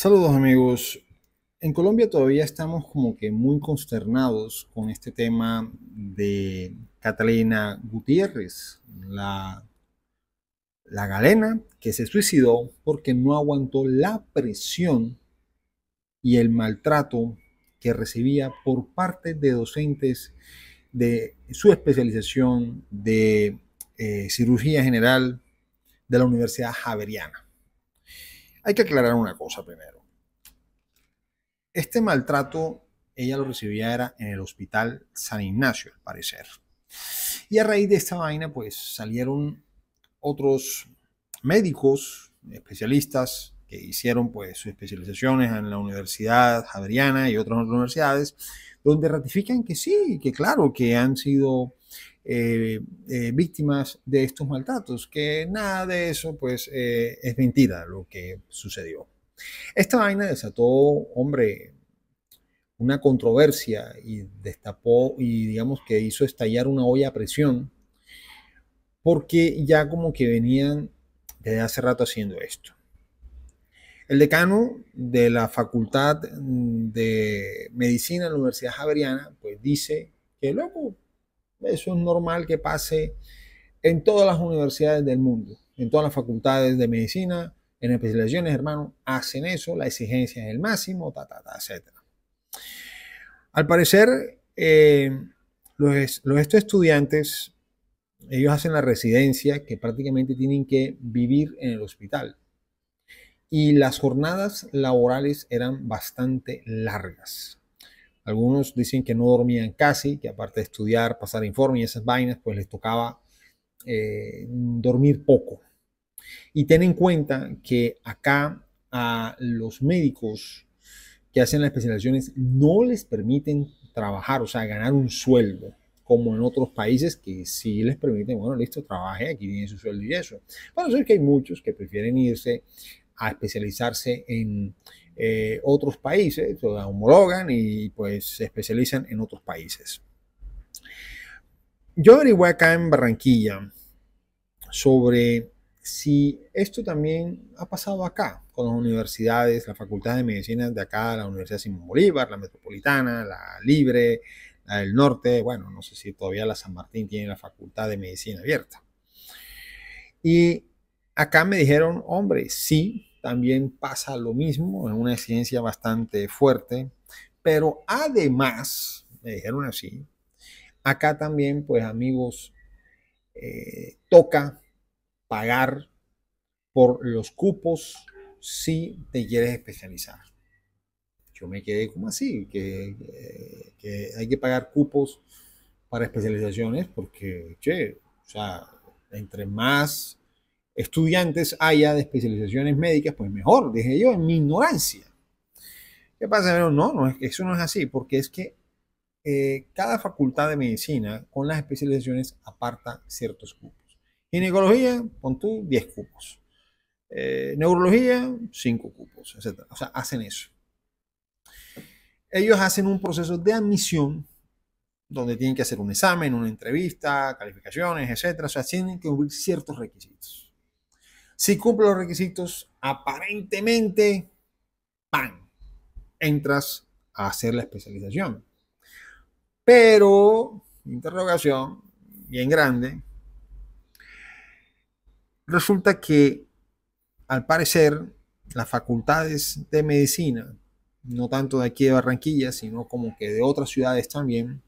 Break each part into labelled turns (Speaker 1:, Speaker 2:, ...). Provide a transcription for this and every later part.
Speaker 1: Saludos amigos. En Colombia todavía estamos como que muy consternados con este tema de Catalina Gutiérrez, la, la galena que se suicidó porque no aguantó la presión y el maltrato que recibía por parte de docentes de su especialización de eh, cirugía general de la Universidad Javeriana. Hay que aclarar una cosa primero. Este maltrato ella lo recibía en el hospital San Ignacio, al parecer. Y a raíz de esta vaina, pues salieron otros médicos, especialistas, que hicieron pues sus especializaciones en la Universidad Adriana y otras universidades, donde ratifican que sí, que claro, que han sido eh, eh, víctimas de estos maltratos, que nada de eso pues eh, es mentira lo que sucedió. Esta vaina desató, hombre, una controversia y destapó y digamos que hizo estallar una olla a presión, porque ya como que venían desde hace rato haciendo esto. El decano de la Facultad de Medicina de la Universidad Javeriana, pues dice que loco, eso es normal que pase en todas las universidades del mundo, en todas las facultades de medicina, en especializaciones, hermano, hacen eso, la exigencia es el máximo, ta, etc. Al parecer, eh, los, estos estudiantes, ellos hacen la residencia que prácticamente tienen que vivir en el hospital. Y las jornadas laborales eran bastante largas. Algunos dicen que no dormían casi, que aparte de estudiar, pasar informe y esas vainas, pues les tocaba eh, dormir poco. Y ten en cuenta que acá a los médicos que hacen las especializaciones no les permiten trabajar, o sea, ganar un sueldo, como en otros países que sí les permiten, bueno, listo, trabaje, aquí viene su sueldo y eso. Bueno, eso que hay muchos que prefieren irse a especializarse en eh, otros países, o homologan y pues se especializan en otros países. Yo averigué acá en Barranquilla sobre si esto también ha pasado acá, con las universidades, la Facultad de Medicina de acá, la Universidad Simón Bolívar, la Metropolitana, la Libre, la del Norte, bueno, no sé si todavía la San Martín tiene la Facultad de Medicina abierta. Y acá me dijeron, hombre, sí, también pasa lo mismo, es una ciencia bastante fuerte, pero además, me dijeron así, acá también, pues amigos, eh, toca pagar por los cupos si te quieres especializar. Yo me quedé como así, que, que hay que pagar cupos para especializaciones porque, che, o sea, entre más estudiantes haya de especializaciones médicas, pues mejor, dije yo, en mi ignorancia. ¿Qué pasa? no, no, eso no es así, porque es que eh, cada facultad de medicina con las especializaciones aparta ciertos cupos. Ginecología, pon tú 10 cupos. Eh, neurología, 5 cupos, etc. O sea, hacen eso. Ellos hacen un proceso de admisión donde tienen que hacer un examen, una entrevista, calificaciones, etc. O sea, tienen que cumplir ciertos requisitos. Si cumple los requisitos, aparentemente, ¡pam! Entras a hacer la especialización. Pero, interrogación, bien grande, resulta que, al parecer, las facultades de medicina, no tanto de aquí de Barranquilla, sino como que de otras ciudades también,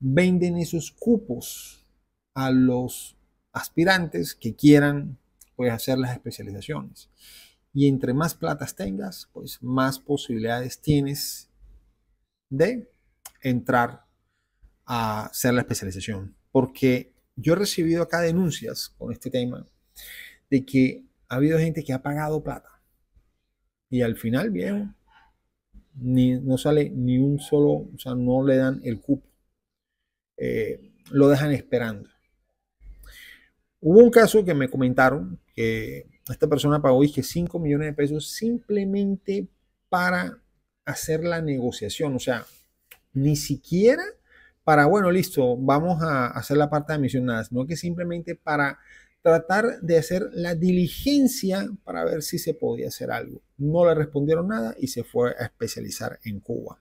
Speaker 1: venden esos cupos a los aspirantes que quieran puedes hacer las especializaciones. Y entre más platas tengas, pues más posibilidades tienes de entrar a hacer la especialización. Porque yo he recibido acá denuncias con este tema de que ha habido gente que ha pagado plata. Y al final, viejo, no sale ni un solo, o sea, no le dan el cupo. Eh, lo dejan esperando. Hubo un caso que me comentaron que esta persona pagó, dije, 5 millones de pesos simplemente para hacer la negociación. O sea, ni siquiera para, bueno, listo, vamos a hacer la parte de misionadas No, que simplemente para tratar de hacer la diligencia para ver si se podía hacer algo. No le respondieron nada y se fue a especializar en Cuba.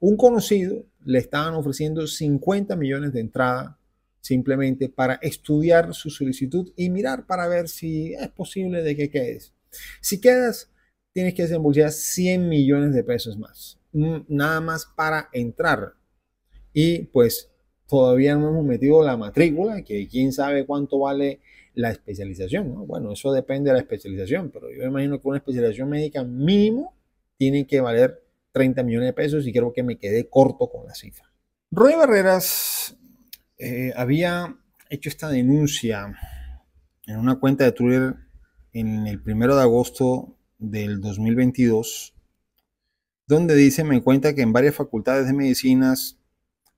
Speaker 1: Un conocido le estaban ofreciendo 50 millones de entrada simplemente para estudiar su solicitud y mirar para ver si es posible de que quedes. Si quedas, tienes que desembolsar 100 millones de pesos más, nada más para entrar. Y pues todavía no hemos metido la matrícula, que quién sabe cuánto vale la especialización. Bueno, eso depende de la especialización, pero yo imagino que una especialización médica mínimo tiene que valer 30 millones de pesos y creo que me quedé corto con la cifra. Roy Barreras eh, había hecho esta denuncia en una cuenta de Twitter en el primero de agosto del 2022, donde dice, me cuenta que en varias facultades de medicinas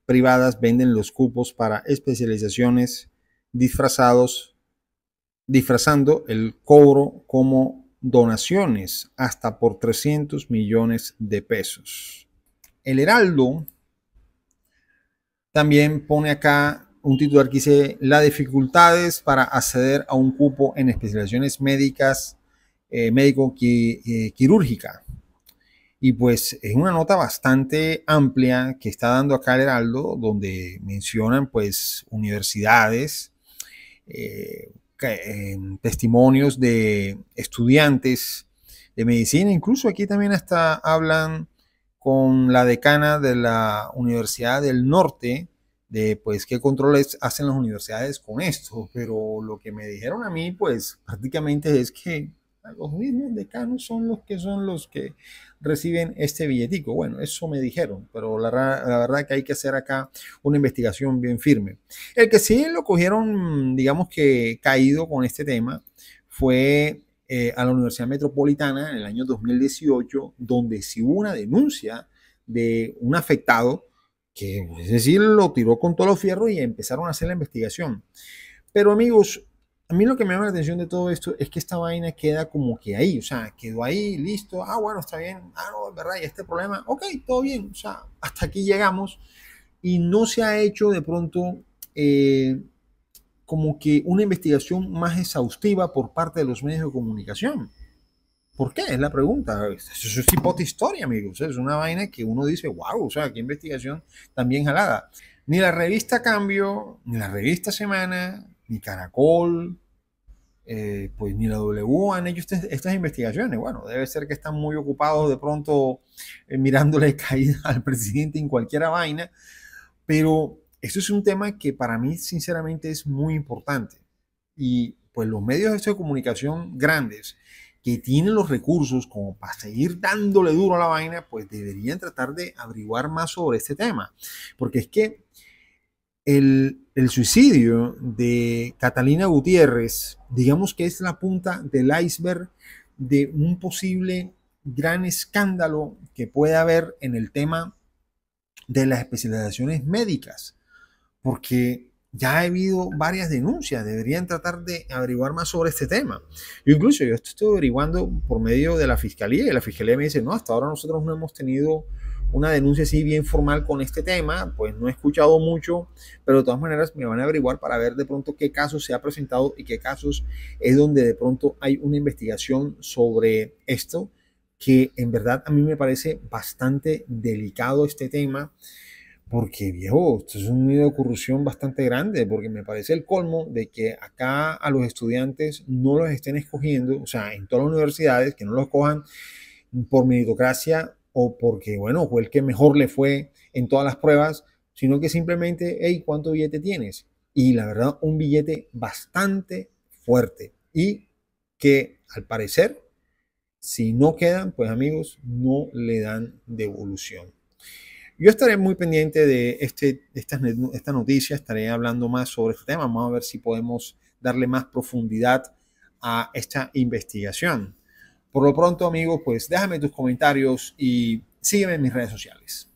Speaker 1: privadas venden los cupos para especializaciones disfrazados, disfrazando el cobro como donaciones hasta por 300 millones de pesos. El Heraldo también pone acá un titular que dice las dificultades para acceder a un cupo en especializaciones médicas, eh, médico eh, quirúrgica. Y pues es una nota bastante amplia que está dando acá el Heraldo, donde mencionan pues universidades, eh, em, testimonios de estudiantes de medicina, incluso aquí también hasta hablan con la decana de la Universidad del Norte de pues qué controles hacen las universidades con esto, pero lo que me dijeron a mí pues prácticamente es que los mismos decanos son los que son los que reciben este billetico. Bueno, eso me dijeron, pero la, la verdad que hay que hacer acá una investigación bien firme. El que sí lo cogieron, digamos que caído con este tema, fue eh, a la Universidad Metropolitana en el año 2018, donde sí hubo una denuncia de un afectado que, es decir, lo tiró con todos los fierro y empezaron a hacer la investigación. Pero amigos, a mí lo que me llama la atención de todo esto es que esta vaina queda como que ahí, o sea, quedó ahí, listo, ah, bueno, está bien, ah, no, es verdad, y este problema, ok, todo bien, o sea, hasta aquí llegamos y no se ha hecho de pronto... Eh, como que una investigación más exhaustiva por parte de los medios de comunicación. ¿Por qué? Es la pregunta. Eso es tipo historia, amigos. Es una vaina que uno dice, wow, o sea, qué investigación tan bien jalada. Ni la revista Cambio, ni la revista Semana, ni Caracol, eh, pues ni la W han hecho este, estas investigaciones. Bueno, debe ser que están muy ocupados de pronto eh, mirándole caída al presidente en cualquiera vaina, pero esto es un tema que para mí sinceramente es muy importante. Y pues los medios de comunicación grandes que tienen los recursos como para seguir dándole duro a la vaina, pues deberían tratar de averiguar más sobre este tema. Porque es que el, el suicidio de Catalina Gutiérrez, digamos que es la punta del iceberg de un posible gran escándalo que puede haber en el tema de las especializaciones médicas porque ya ha habido varias denuncias, deberían tratar de averiguar más sobre este tema. Yo incluso yo estoy averiguando por medio de la fiscalía y la fiscalía me dice, no, hasta ahora nosotros no hemos tenido una denuncia así bien formal con este tema, pues no he escuchado mucho, pero de todas maneras me van a averiguar para ver de pronto qué casos se ha presentado y qué casos es donde de pronto hay una investigación sobre esto, que en verdad a mí me parece bastante delicado este tema porque, viejo, esto es un nido de corrupción bastante grande, porque me parece el colmo de que acá a los estudiantes no los estén escogiendo, o sea, en todas las universidades, que no los cojan por meritocracia o porque, bueno, fue el que mejor le fue en todas las pruebas, sino que simplemente, hey, ¿cuánto billete tienes? Y la verdad, un billete bastante fuerte y que al parecer, si no quedan, pues amigos, no le dan devolución. Yo estaré muy pendiente de este, esta, esta noticia, estaré hablando más sobre este tema, vamos a ver si podemos darle más profundidad a esta investigación. Por lo pronto, amigos, pues déjame tus comentarios y sígueme en mis redes sociales.